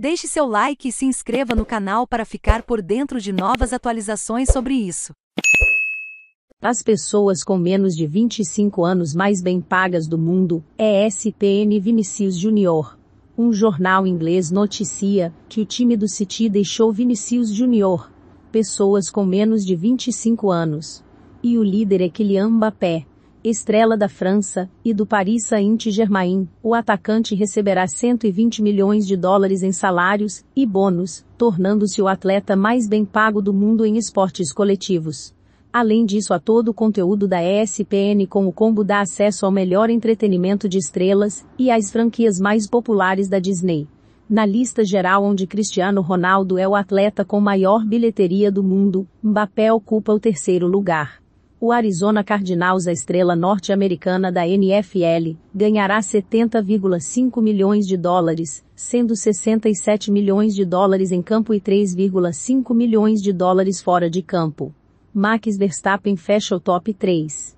Deixe seu like e se inscreva no canal para ficar por dentro de novas atualizações sobre isso. As pessoas com menos de 25 anos mais bem pagas do mundo, ESPN Vinicius Jr. Um jornal inglês noticia que o time do City deixou Vinicius Jr. pessoas com menos de 25 anos. E o líder é Kylian Mbappé, estrela da França, e do Paris Saint-Germain, o atacante receberá 120 milhões de dólares em salários e bônus, tornando-se o atleta mais bem pago do mundo em esportes coletivos. Além disso, a todo o conteúdo da ESPN com o combo dá acesso ao melhor entretenimento de estrelas e às franquias mais populares da Disney. Na lista geral onde Cristiano Ronaldo é o atleta com maior bilheteria do mundo, Mbappé ocupa o terceiro lugar o Arizona Cardinals, a estrela norte-americana da NFL, ganhará 70,5 milhões de dólares, sendo 67 milhões de dólares em campo e 3,5 milhões de dólares fora de campo. Max Verstappen fecha o top 3.